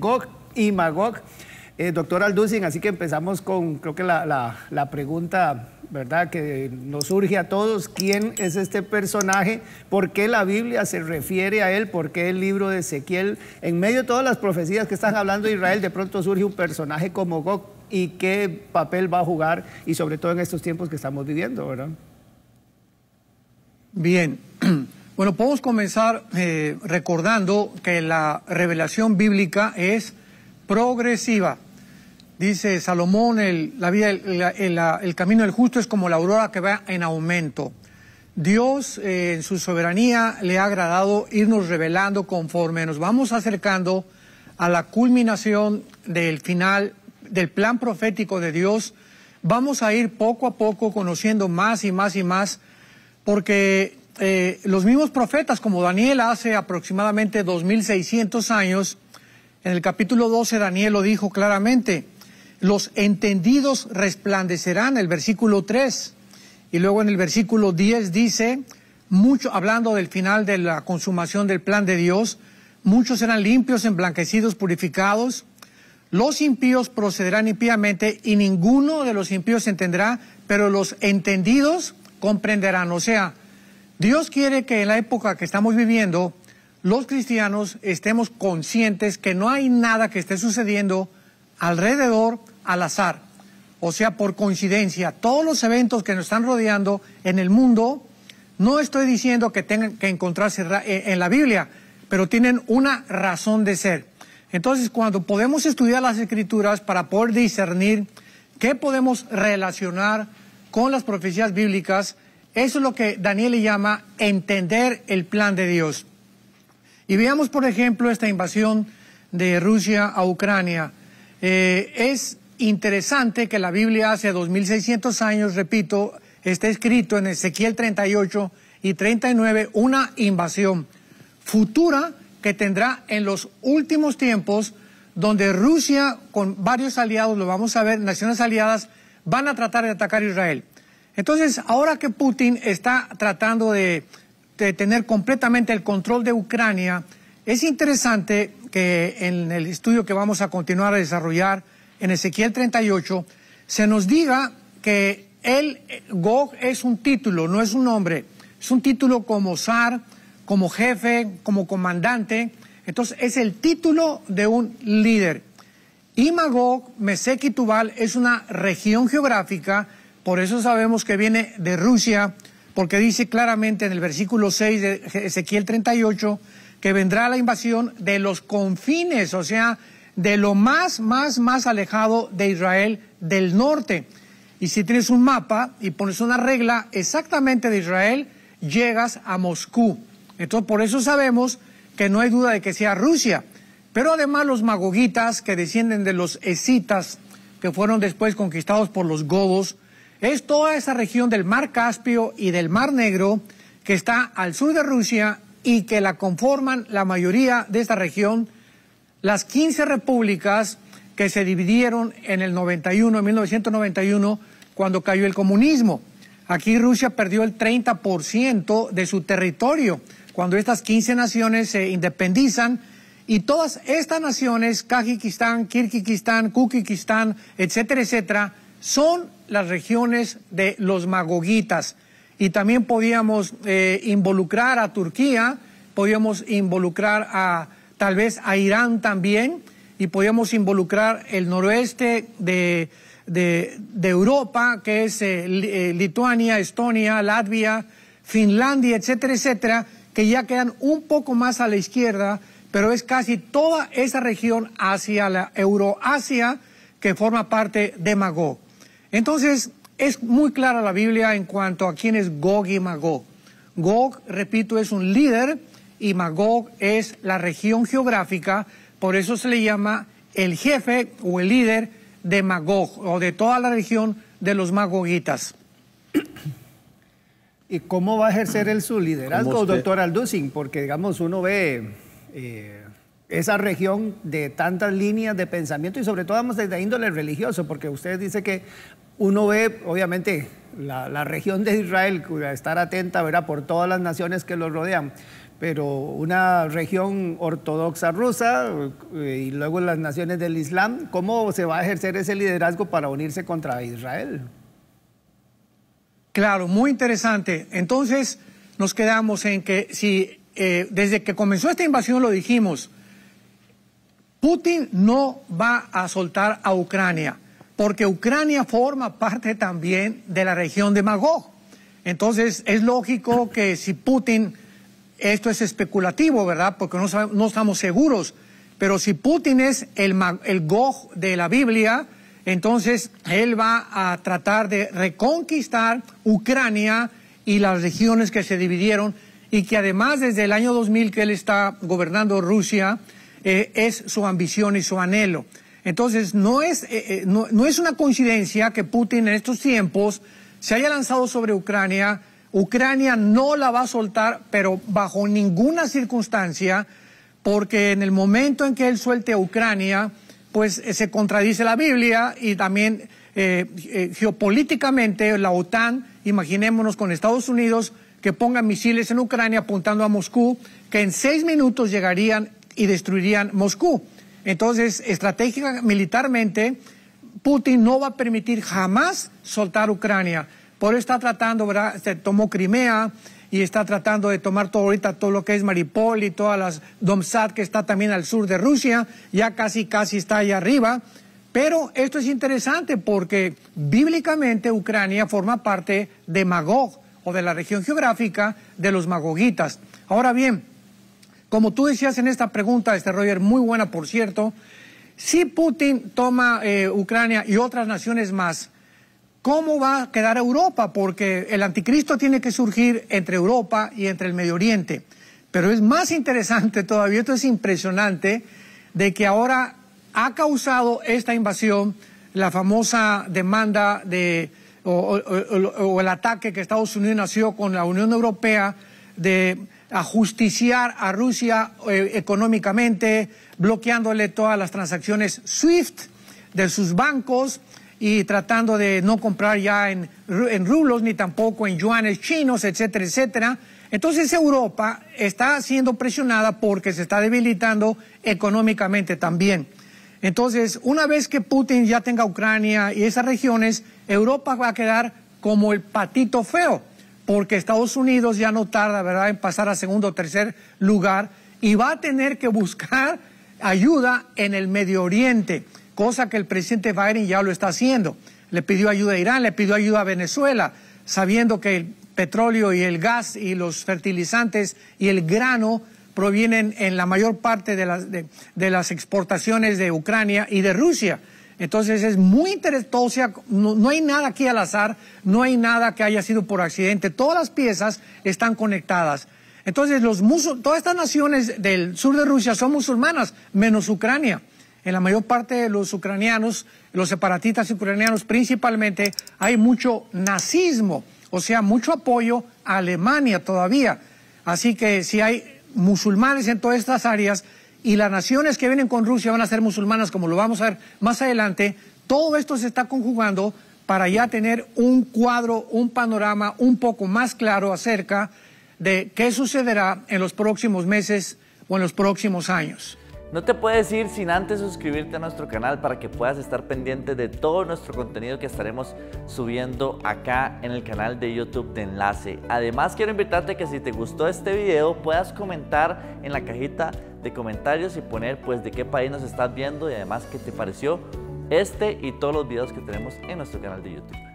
Gog y Magog. Eh, doctor Alducin, así que empezamos con, creo que la, pregunta, ¿verdad?, que nos surge a todos, ¿quién es este personaje? ¿Por qué la Biblia se refiere a él? ¿Por qué el libro de Ezequiel? En medio de todas las profecías que están hablando de Israel, de pronto surge un personaje como Gog, ¿y qué papel va a jugar? Y sobre todo en estos tiempos que estamos viviendo, ¿verdad? Bien. Bueno, podemos comenzar eh, recordando que la revelación bíblica es progresiva. Dice Salomón, el, camino del justo es como la aurora que va en aumento. Dios eh, en su soberanía le ha agradado irnos revelando conforme nos vamos acercando a la culminación del final del plan profético de Dios. Vamos a ir poco a poco conociendo más y más y más porque eh, los mismos profetas, como Daniel hace aproximadamente 2.600 años, en el capítulo 12 Daniel lo dijo claramente, los entendidos resplandecerán, el versículo 3, y luego en el versículo 10 dice, mucho, hablando del final de la consumación del plan de Dios, muchos serán limpios, emblanquecidos, purificados, los impíos procederán impíamente y ninguno de los impíos entenderá, pero los entendidos comprenderán, o sea, Dios quiere que en la época que estamos viviendo, los cristianos estemos conscientes que no hay nada que esté sucediendo alrededor al azar. O sea, por coincidencia, todos los eventos que nos están rodeando en el mundo, no estoy diciendo que tengan que encontrarse eh, en la Biblia, pero tienen una razón de ser. Entonces, cuando podemos estudiar las escrituras para poder discernir qué podemos relacionar con las profecías bíblicas, eso es lo que Daniel le llama entender el plan de Dios. Y veamos, por ejemplo, esta invasión de Rusia a Ucrania. Eh, es interesante que la Biblia hace 2600 años, repito, está escrito en Ezequiel 38 y 39 una invasión futura que tendrá en los últimos tiempos, donde Rusia, con varios aliados, lo vamos a ver, naciones aliadas, van a tratar de atacar a Israel. Entonces, ahora que Putin está tratando de, tener completamente el control de Ucrania, es interesante que en el estudio que vamos a continuar a desarrollar en Ezequiel 38 se nos diga que el eh, Gog es un título, no es un nombre, es un título como zar, como jefe, como comandante, entonces es el título de un líder. IMAGOG, Magog, Tubal es una región geográfica por eso sabemos que viene de Rusia, porque dice claramente en el versículo 6 de Ezequiel 38 que vendrá la invasión de los confines, o sea, de lo más, más, más alejado de Israel del norte. Y si tienes un mapa y pones una regla exactamente de Israel, llegas a Moscú. Entonces, por eso sabemos que no hay duda de que sea Rusia. Pero además los magogitas que descienden de los esitas, que fueron después conquistados por los godos, es toda esa región del Mar Caspio y del Mar Negro que está al sur de Rusia y que la conforman la mayoría de esta región, las 15 repúblicas que se dividieron en el 91, en 1991, cuando cayó el comunismo. Aquí Rusia perdió el 30% de su territorio cuando estas 15 naciones se independizan y todas estas naciones, Kajikistán, Kirguistán, Kukikistán, etcétera, etcétera, son las regiones de los magogitas. Y también podíamos eh, involucrar a Turquía, podíamos involucrar a tal vez a Irán también, y podíamos involucrar el noroeste de, Europa, que es eh, eh, Lituania, Estonia, Latvia, Finlandia, etcétera, etcétera, que ya quedan un poco más a la izquierda, pero es casi toda esa región hacia la Euroasia que forma parte de Magog. Entonces, es muy clara la Biblia en cuanto a quién es Gog y Magog. Gog, repito, es un líder y Magog es la región geográfica, por eso se le llama el jefe o el líder de Magog o de toda la región de los magogitas. ¿Y cómo va a ejercer él su liderazgo, doctor Aldusin? Porque, digamos, uno ve eh, esa región de tantas líneas de pensamiento y sobre todo, vamos, desde índole religioso, porque usted dice que uno ve, obviamente, la, región de Israel, estar atenta, ¿verdad? Por todas las naciones que los rodean, pero una región ortodoxa rusa eh, y luego las naciones del Islam, ¿cómo se va a ejercer ese liderazgo para unirse contra Israel? Claro, muy interesante. Entonces, nos quedamos en que si eh, desde que comenzó esta invasión lo dijimos, Putin no va a soltar a Ucrania porque Ucrania forma parte también de la región de Magog. Entonces es lógico que si Putin, esto es especulativo, ¿verdad? Porque no, no estamos seguros, pero si Putin es el, el Gog de la Biblia, entonces él va a tratar de reconquistar Ucrania y las regiones que se dividieron y que además desde el año 2000 que él está gobernando Rusia, eh, es su ambición y su anhelo. Entonces, no es, eh, eh, no, es una coincidencia que Putin en estos tiempos se haya lanzado sobre Ucrania. Ucrania no la va a soltar, pero bajo ninguna circunstancia, porque en el momento en que él suelte a Ucrania, pues eh, se contradice la Biblia y también geopolíticamente la OTAN, imaginémonos con Estados Unidos, que pongan misiles en Ucrania apuntando a Moscú, que en seis minutos llegarían y destruirían Moscú. Entonces, estratégicamente, militarmente, Putin no va a permitir jamás soltar Ucrania. Por eso está tratando, ¿verdad? Se tomó Crimea y está tratando de tomar todo ahorita todo lo que es Maripol y todas las Domsad que está también al sur de Rusia, ya casi casi está allá arriba. Pero esto es interesante porque bíblicamente Ucrania forma parte de Magog o de la región geográfica de los magogitas. Ahora bien, como tú decías en esta pregunta, este Roger, muy buena por cierto, si Putin toma eh, Ucrania y otras naciones más, ¿cómo va a quedar Europa? Porque el anticristo tiene que surgir entre Europa y entre el Medio Oriente. Pero es más interesante todavía, esto es impresionante, de que ahora ha causado esta invasión la famosa demanda de, o el ataque que Estados Unidos nació con la Unión Europea de ajusticiar a Rusia eh, económicamente, bloqueándole todas las transacciones SWIFT de sus bancos y tratando de no comprar ya en, en rublos ni tampoco en yuanes chinos, etcétera, etcétera. Entonces Europa está siendo presionada porque se está debilitando económicamente también. Entonces, una vez que Putin ya tenga Ucrania y esas regiones, Europa va a quedar como el patito feo porque Estados Unidos ya no tarda, ¿verdad?, en pasar a segundo o tercer lugar y va a tener que buscar ayuda en el Medio Oriente, cosa que el presidente Biden ya lo está haciendo. Le pidió ayuda a Irán, le pidió ayuda a Venezuela, sabiendo que el petróleo y el gas y los fertilizantes y el grano provienen en la mayor parte de las exportaciones de Ucrania y de Rusia. Entonces es muy interesante, no, hay nada aquí al azar, no hay nada que haya sido por accidente, todas las piezas están conectadas. Entonces los todas estas naciones del sur de Rusia son musulmanas, menos Ucrania. En la mayor parte de los ucranianos, los separatistas ucranianos principalmente, hay mucho nazismo, o sea, mucho apoyo a Alemania todavía. Así que si hay musulmanes en todas estas áreas, y las naciones que vienen con Rusia van a ser musulmanas, como lo vamos a ver más adelante, todo esto se está conjugando para ya tener un cuadro, un panorama un poco más claro acerca de qué sucederá en los próximos meses o en los próximos años. No te puedes ir sin antes suscribirte a nuestro canal para que puedas estar pendiente de todo nuestro contenido que estaremos subiendo acá en el canal de YouTube de Enlace. Además quiero invitarte que si te gustó este video puedas comentar en la cajita de comentarios y poner pues de qué país nos estás viendo y además qué te pareció este y todos los videos que tenemos en nuestro canal de YouTube.